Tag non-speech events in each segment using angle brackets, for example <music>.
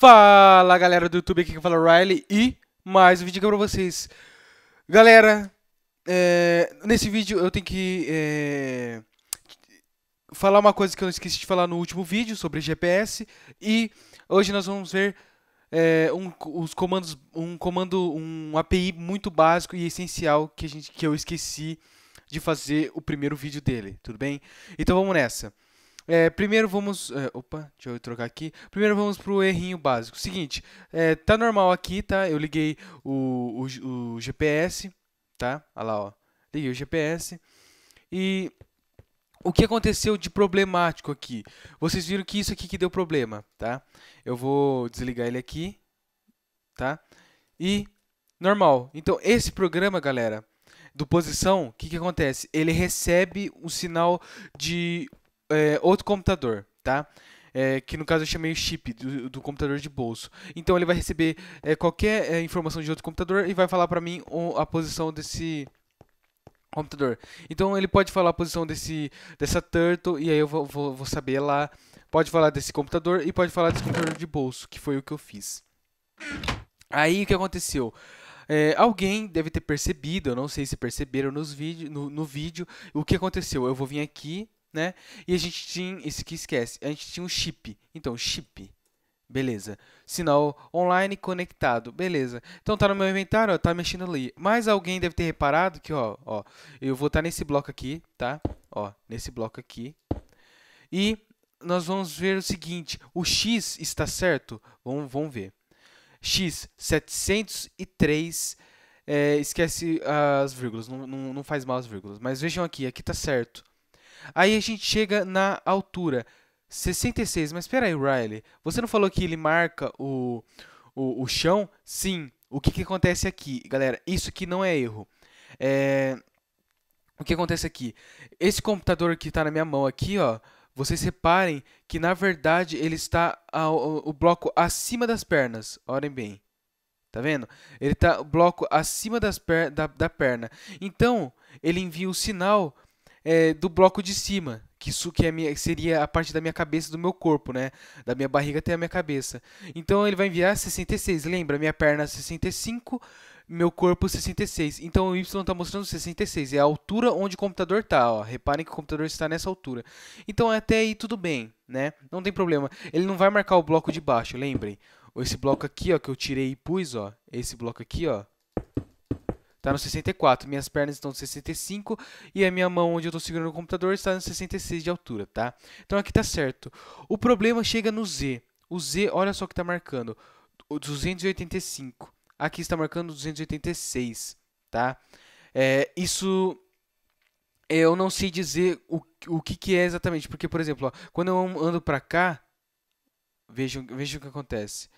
Fala galera do YouTube, aqui que fala é Riley e mais um vídeo aqui pra vocês. Galera, é, nesse vídeo eu tenho que é, falar uma coisa que eu esqueci de falar no último vídeo sobre GPS e hoje nós vamos ver é, um, os comandos, um comando, um API muito básico e essencial que, a gente, que eu esqueci de fazer o primeiro vídeo dele, tudo bem? Então vamos nessa. É, primeiro vamos. É, opa, deixa eu trocar aqui. Primeiro vamos pro errinho básico. Seguinte, é, tá normal aqui, tá? Eu liguei o, o, o GPS, tá? Olha lá, ó. Liguei o GPS. E o que aconteceu de problemático aqui? Vocês viram que isso aqui que deu problema, tá? Eu vou desligar ele aqui, tá? E normal. Então, esse programa, galera, do posição, o que, que acontece? Ele recebe um sinal de é, outro computador, tá? É, que no caso eu chamei o chip do, do, computador de bolso. Então ele vai receber é, qualquer é, informação de outro computador e vai falar para mim o, a posição desse computador. Então ele pode falar a posição desse dessa turtle e aí eu vou, vou, vou saber lá. Pode falar desse computador e pode falar desse computador de bolso, que foi o que eu fiz. Aí o que aconteceu? É, alguém deve ter percebido, eu não sei se perceberam nos vídeo, no, no vídeo, o que aconteceu. Eu vou vir aqui né? E a gente tinha, esse que esquece, a gente tinha um chip. Então, chip, beleza. Sinal online conectado, beleza. Então tá no meu inventário, ó, tá mexendo ali. Mas alguém deve ter reparado que, ó, ó, eu vou estar tá nesse bloco aqui, tá? Ó, nesse bloco aqui. E nós vamos ver o seguinte, o X está certo? Vamos, vamos ver. X, 703 é, eh, esquece as vírgulas, não, não, não faz mal as vírgulas. Mas vejam aqui, aqui está certo. Aí a gente chega na altura. 66, mas espera aí, Riley. Você não falou que ele marca o, o, o chão? Sim. O que, que acontece aqui? Galera, isso aqui não é erro. É... O que acontece aqui? Esse computador que está na minha mão aqui, ó. Vocês reparem que na verdade ele está ao, o bloco acima das pernas. Olhem bem. Tá vendo? Ele está o bloco acima das per da, da perna. Então, ele envia o sinal é, do bloco de cima, que isso que é minha, seria a parte da minha cabeça do meu corpo, né? Da minha barriga até a minha cabeça. Então ele vai enviar 66. Lembra, minha perna 65, meu corpo 66. Então o Y está mostrando 66. É a altura onde o computador está. Reparem que o computador está nessa altura. Então até aí tudo bem, né? Não tem problema. Ele não vai marcar o bloco de baixo, lembrem. Esse bloco aqui, ó, que eu tirei e pus, ó. Esse bloco aqui, ó está no 64, minhas pernas estão no 65 e a minha mão onde eu estou segurando o computador está no 66 de altura, tá? Então aqui está certo. O problema chega no Z. O Z, olha só o que está marcando, 285. Aqui está marcando 286, tá? É, isso eu não sei dizer o, o que, que é exatamente, porque, por exemplo, ó, quando eu ando para cá, vejam, vejam o que acontece.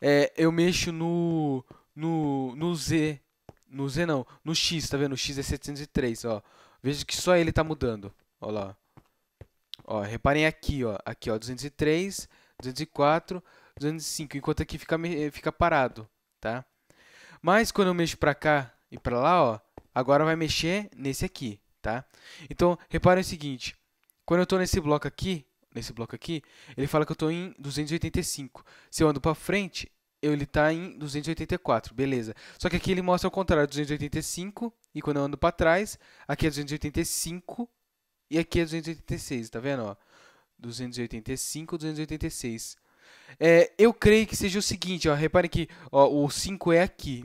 É, eu mexo no, no, no Z, no Z não, no X, tá vendo? O X é 703, ó. Veja que só ele tá mudando. Ó lá. Ó, reparem aqui, ó. Aqui, ó, 203, 204, 205, enquanto aqui fica, fica parado, tá? Mas quando eu mexo pra cá e pra lá, ó, agora vai mexer nesse aqui, tá? Então, reparem o seguinte. Quando eu tô nesse bloco aqui, nesse bloco aqui, ele fala que eu estou em 285. Se eu ando para frente, ele está em 284, beleza. Só que aqui ele mostra ao contrário, 285, e quando eu ando para trás, aqui é 285 e aqui é 286, tá vendo? Ó? 285, 286. É, eu creio que seja o seguinte, ó, reparem que ó, o 5 é aqui,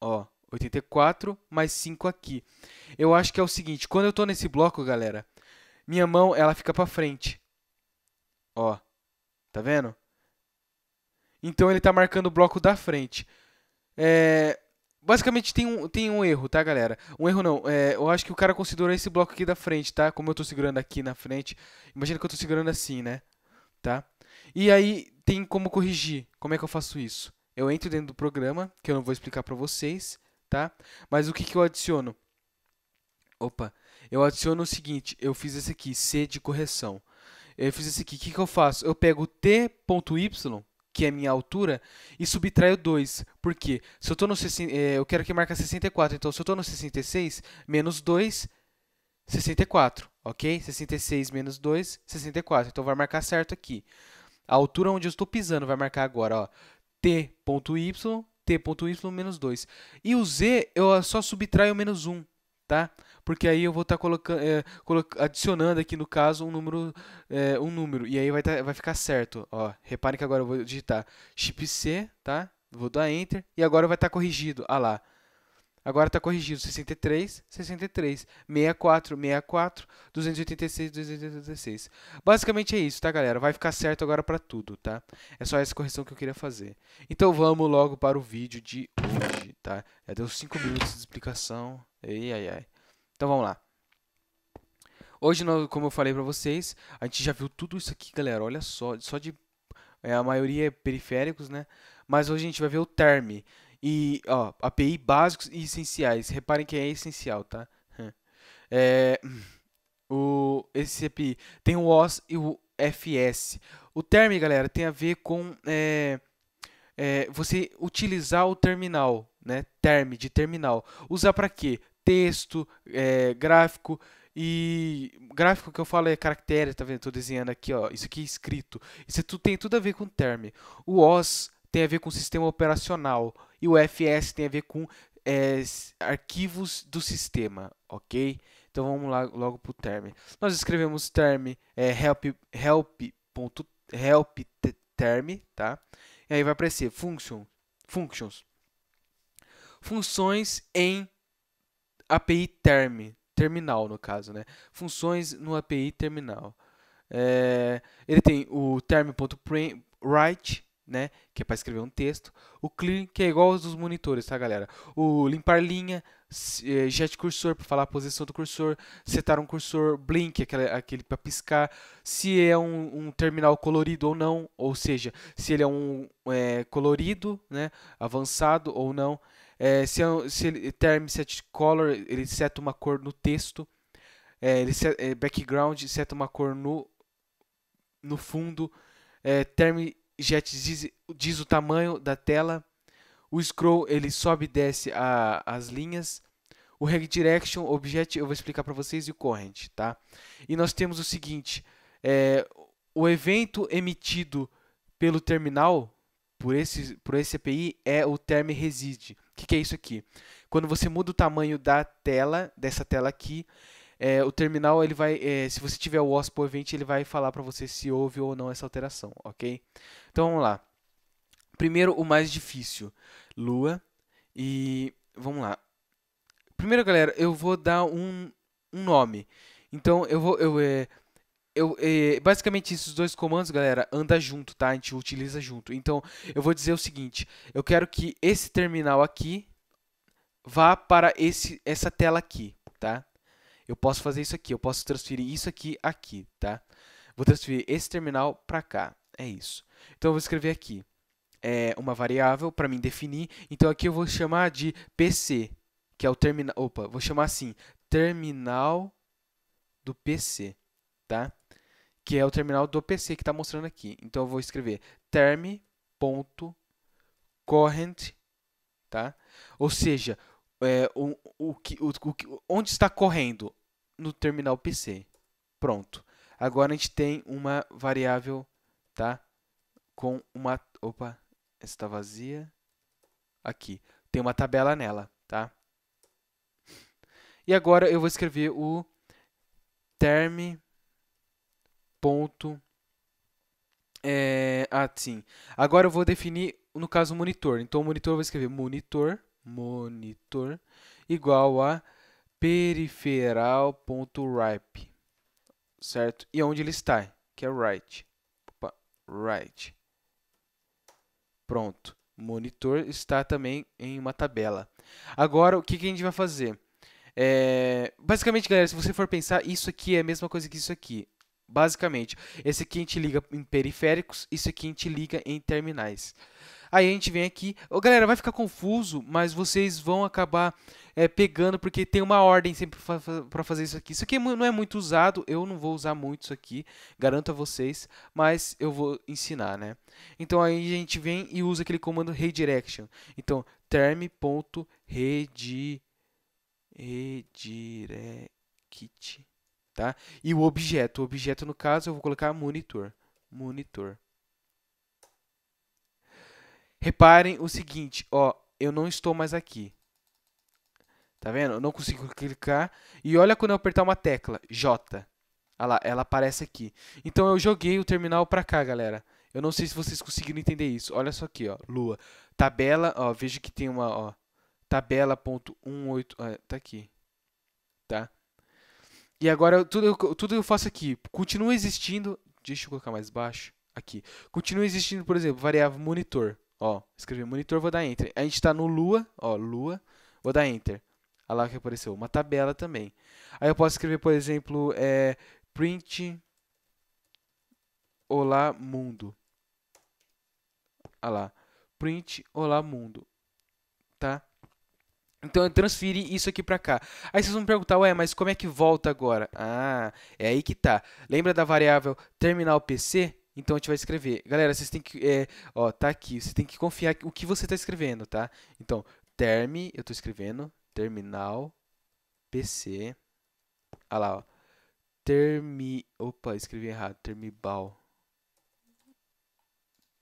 ó, 84 mais 5 aqui. Eu acho que é o seguinte, quando eu estou nesse bloco, galera, minha mão ela fica para frente, ó, tá vendo? Então ele está marcando o bloco da frente. É, basicamente tem um, tem um erro, tá, galera? Um erro não. É, eu acho que o cara considerou esse bloco aqui da frente, tá? Como eu tô segurando aqui na frente. Imagina que eu tô segurando assim, né? Tá? E aí tem como corrigir. Como é que eu faço isso? Eu entro dentro do programa, que eu não vou explicar pra vocês, tá? Mas o que, que eu adiciono? Opa, eu adiciono o seguinte, eu fiz esse aqui, C de correção. Eu fiz esse aqui, o que, que eu faço? Eu pego T.Y que é a minha altura, e subtraio 2. Por quê? Se eu, tô no, é, eu quero que marque 64, então se eu estou no 66, menos 2, 64, ok? 66 menos 2, 64. Então vai marcar certo aqui. A altura onde eu estou pisando vai marcar agora, ó, t.y, t.y menos 2. E o z eu só subtraio menos 1, tá? porque aí eu vou estar tá colocando, é, adicionando aqui no caso um número, é, um número e aí vai, tá, vai ficar certo. Ó, reparem que agora eu vou digitar chip C, tá? Vou dar Enter e agora vai estar tá corrigido. Ah lá. Agora está corrigido 63, 63, 64, 64, 286, 286. Basicamente é isso, tá, galera? Vai ficar certo agora para tudo, tá? É só essa correção que eu queria fazer. Então vamos logo para o vídeo de hoje, tá? Já deu 5 minutos de explicação. Ai, ai, ai. Então vamos lá. Hoje, como eu falei para vocês, a gente já viu tudo isso aqui, galera. Olha só, só de é, a maioria é periféricos, né? Mas hoje a gente vai ver o term e ó, API básicos e essenciais. Reparem que é essencial, tá? <laughs> É, o esse API tem o OS e o FS. O term, galera, tem a ver com é, é, você utilizar o terminal, né? Term de terminal. Usar para quê? texto, é, gráfico e gráfico que eu falo é caractere, tá vendo? Tô desenhando aqui, ó. Isso aqui é escrito. Isso tudo tem tudo a ver com term. O OS tem a ver com sistema operacional e o FS tem a ver com é, arquivos do sistema, ok? Então vamos lá logo pro term. Nós escrevemos term é, help help ponto, help term, tá? E aí vai aparecer function, functions, funções em API term, terminal no caso, né? Funções no API terminal. É, ele tem o term.write, né? Que é para escrever um texto. O clear, que é igual aos dos monitores, tá, galera? O limpar linha, eh, jet cursor para falar a posição do cursor, setar um cursor, blink, aquele, aquele para piscar, se é um, um, terminal colorido ou não, ou seja, se ele é um é, colorido, né, avançado ou não, é, se, é, se ele term set color, ele seta uma cor no texto, é, ele set, é, background seta uma cor no, no fundo, é, term jet diz, diz o tamanho da tela, o scroll ele sobe e desce a, as linhas. O redirection object eu vou explicar para vocês e o current, tá? E nós temos o seguinte, é, o evento emitido pelo terminal por esse por esse API é o term reside. O que, que, é isso aqui? Quando você muda o tamanho da tela dessa tela aqui, é, o terminal ele vai, é, se você tiver o OSPO event, ele vai falar para você se houve ou não essa alteração, ok? Então vamos lá. Primeiro, o mais difícil: Lua. E vamos lá. Primeiro, galera, eu vou dar um, um nome. Então, eu vou. Eu, é, eu, é, basicamente, esses dois comandos, galera, anda junto, tá? A gente utiliza junto. Então, eu vou dizer o seguinte: eu quero que esse terminal aqui vá para esse, essa tela aqui, tá? Eu posso fazer isso aqui, eu posso transferir isso aqui aqui, tá? Vou transferir esse terminal para cá, é isso. Então, eu vou escrever aqui é, uma variável para mim definir. Então aqui eu vou chamar de PC, que é o terminal. Opa, vou chamar assim, terminal do PC, tá? Que é o terminal do PC que está mostrando aqui. Então eu vou escrever term.current, tá? Ou seja, é, o, o, que, o, o, onde está correndo? No terminal PC. Pronto. Agora a gente tem uma variável, tá? Com uma. Opa! está vazia. Aqui. Tem uma tabela nela, tá? E agora eu vou escrever o term ponto é, ah, sim. Agora eu vou definir, no caso, o monitor. Então, o monitor eu vou escrever monitor, monitor, igual a periferal.wrap, certo? E onde ele está, que é write Opa, write. Pronto. Monitor está também em uma tabela. Agora, o que, a gente vai fazer? É... Basicamente, galera, se você for pensar, isso aqui é a mesma coisa que isso aqui. Basicamente, esse aqui a gente liga em periféricos, isso aqui a gente liga em terminais. Aí a gente vem aqui. Ô, galera, vai ficar confuso, mas vocês vão acabar é, pegando, porque tem uma ordem sempre para fazer isso aqui. Isso aqui é não é muito usado, eu não vou usar muito isso aqui, garanto a vocês, mas eu vou ensinar, né? Então aí a gente vem e usa aquele comando redirection. Então, term.redirection tá? E o objeto, o objeto no caso eu vou colocar monitor, monitor. Reparem o seguinte, ó, eu não estou mais aqui. Tá vendo? Eu não consigo clicar. E olha quando eu apertar uma tecla, J. Olha lá, ela aparece aqui. Então eu joguei o terminal para cá, galera. Eu não sei se vocês conseguiram entender isso. Olha só aqui, ó, lua. Tabela, ó, veja que tem uma, ó, tabela.18, é, tá aqui. Tá? E agora tudo, eu, tudo eu faço aqui, continua existindo, deixa eu colocar mais baixo, aqui. Continua existindo, por exemplo, variável monitor. Ó, escrevi monitor, vou dar enter. A gente está no lua, ó, lua, vou dar enter. Olha lá que apareceu, uma tabela também. Aí eu posso escrever, por exemplo, é, print olá mundo. Olha lá, print olá mundo, tá? Então eu transferi isso aqui para cá. Aí vocês vão me perguntar, ué, mas como é que volta agora? Ah, é aí que tá. Lembra da variável terminal PC? Então a gente vai escrever. Galera, vocês têm que. É, ó, tá aqui. Você tem que confiar o que você está escrevendo, tá? Então, term, eu estou escrevendo. Terminal PC. Ah lá, ó. Termi. Opa, escrevi errado. Termibal.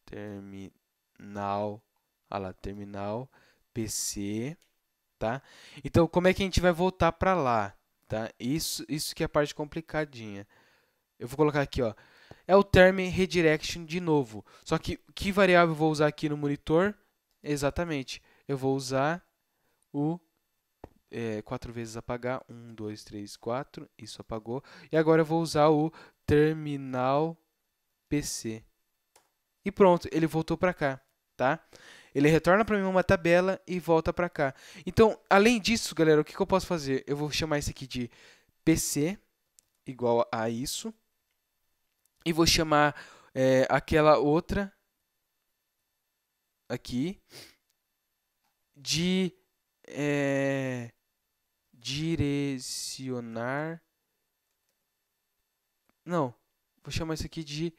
Terminal. Ah lá, terminal PC. Tá? Então, como é que a gente vai voltar para lá? Tá? Isso, isso que é a parte complicadinha. Eu vou colocar aqui, ó é o term redirection de novo. Só que que variável eu vou usar aqui no monitor? Exatamente. Eu vou usar o é, 4 vezes apagar. 1, 2, 3, 4. Isso apagou. E agora eu vou usar o terminal PC. E pronto, ele voltou para cá, tá? Ele retorna para mim uma tabela e volta para cá. Então, além disso, galera, o que, que eu posso fazer? Eu vou chamar isso aqui de PC igual a isso e vou chamar é, aquela outra aqui de é, direcionar. Não, vou chamar isso aqui de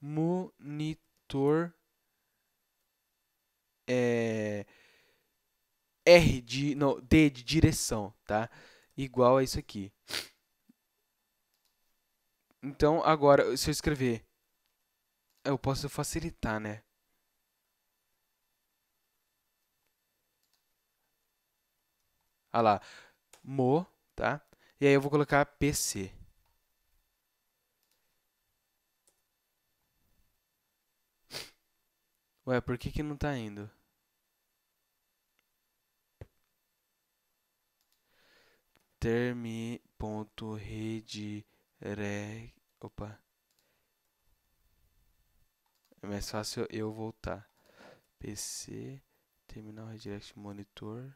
monitor é, R de não D de direção, tá? Igual a isso aqui. Então, agora, se eu escrever... Eu posso facilitar, né? Olha ah lá. Mo, tá? E aí eu vou colocar PC. Ué, por que que não tá indo? Termi.rede Re... Opa. É mais fácil eu voltar. PC, terminal redirect monitor.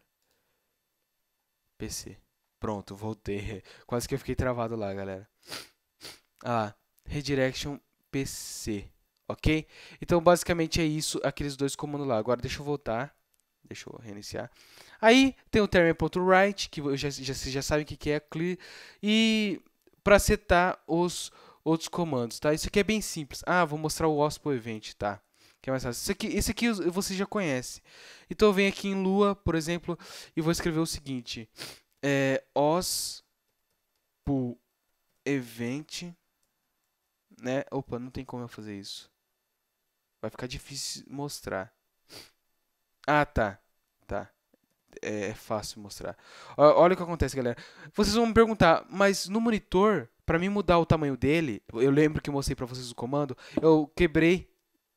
PC. Pronto, voltei. <laughs> Quase que eu fiquei travado lá, galera. Ah, redirection PC, ok? Então, basicamente é isso, aqueles dois comandos lá. Agora, deixa eu voltar. Deixa eu reiniciar. Aí, tem o terminal.write, que já, já, vocês já sabem o que, que é. E para setar os outros comandos, tá? Isso aqui é bem simples. Ah, vou mostrar o OSPO event, tá? Que é mais fácil. Isso aqui, isso aqui você já conhece. Então eu venho aqui em Lua, por exemplo, e vou escrever o seguinte. É, OSPO event, né? Opa, não tem como eu fazer isso. Vai ficar difícil mostrar. Ah, tá. Tá. É, é, fácil mostrar. Olha o que acontece, galera. Vocês vão me perguntar, mas no monitor, para mim mudar o tamanho dele, eu lembro que eu mostrei para vocês o comando, eu quebrei,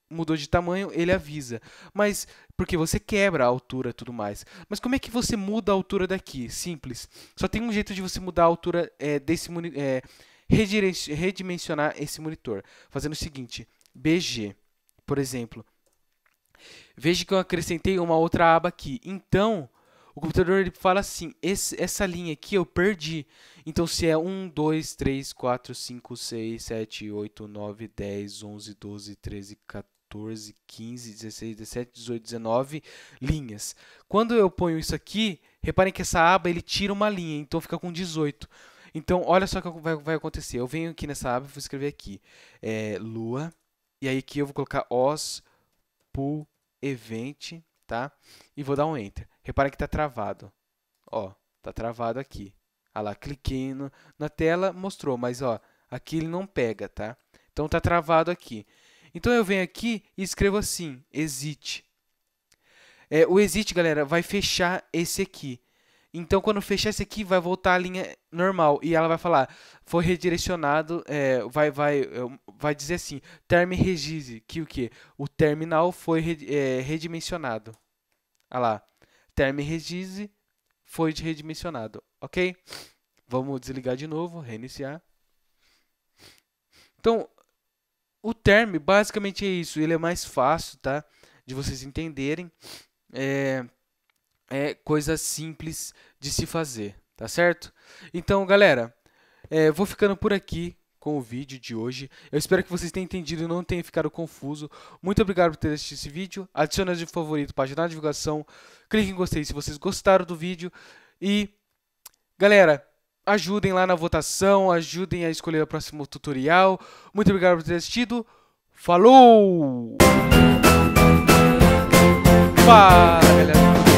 mudou de tamanho, ele avisa. Mas porque você quebra a altura e tudo mais. Mas como é que você muda a altura daqui? Simples. Só tem um jeito de você mudar a altura é, desse é, redimensionar esse monitor, fazendo o seguinte: BG, por exemplo. Veja que eu acrescentei uma outra aba aqui. Então, o computador ele fala assim: essa linha aqui eu perdi. Então, se é 1, 2, 3, 4, 5, 6, 7, 8, 9, 10, 11, 12, 13, 14, 15, 16, 17, 18, 19 linhas. Quando eu ponho isso aqui, reparem que essa aba ele tira uma linha, então fica com 18. Então, olha só o que vai, vai acontecer. Eu venho aqui nessa aba e vou escrever aqui: é, Lua. E aí aqui eu vou colocar os pull event, tá? E vou dar um enter. Repara que está travado. Ó, está travado aqui. Ah lá, cliquei no, na tela, mostrou, mas ó, aqui ele não pega, tá? Então está travado aqui. Então eu venho aqui e escrevo assim, exit. É, o exit, galera, vai fechar esse aqui. Então, quando fechar esse aqui, vai voltar a linha normal. E ela vai falar, foi redirecionado, é, vai, vai, é, vai dizer assim, term regise, que o quê? O terminal foi é, redimensionado. Olha lá. Terme regise foi redimensionado, ok? Vamos desligar de novo, reiniciar. Então, o Terme basicamente é isso. Ele é mais fácil, tá? De vocês entenderem. É, é coisa simples de se fazer, tá certo? Então, galera, é, vou ficando por aqui com o vídeo de hoje. Eu espero que vocês tenham entendido e não tenham ficado confuso. Muito obrigado por ter assistido esse vídeo. Adicione de favorito página de na divulgação. Clique em gostei se vocês gostaram do vídeo. E, galera, ajudem lá na votação, ajudem a escolher o próximo tutorial. Muito obrigado por ter assistido. Falou! Fala, galera!